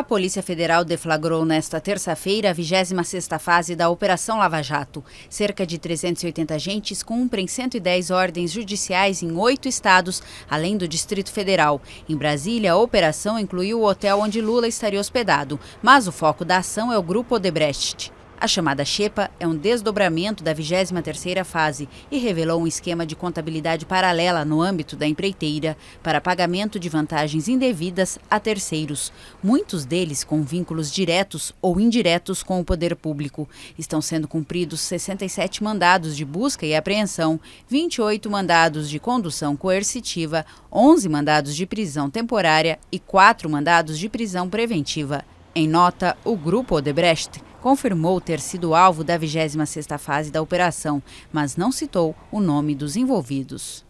A Polícia Federal deflagrou nesta terça-feira a 26ª fase da Operação Lava Jato. Cerca de 380 agentes cumprem 110 ordens judiciais em oito estados, além do Distrito Federal. Em Brasília, a operação incluiu o hotel onde Lula estaria hospedado, mas o foco da ação é o Grupo Odebrecht. A chamada Xepa é um desdobramento da 23ª fase e revelou um esquema de contabilidade paralela no âmbito da empreiteira para pagamento de vantagens indevidas a terceiros, muitos deles com vínculos diretos ou indiretos com o poder público. Estão sendo cumpridos 67 mandados de busca e apreensão, 28 mandados de condução coercitiva, 11 mandados de prisão temporária e 4 mandados de prisão preventiva. Em nota, o Grupo Odebrecht confirmou ter sido alvo da 26ª fase da operação, mas não citou o nome dos envolvidos.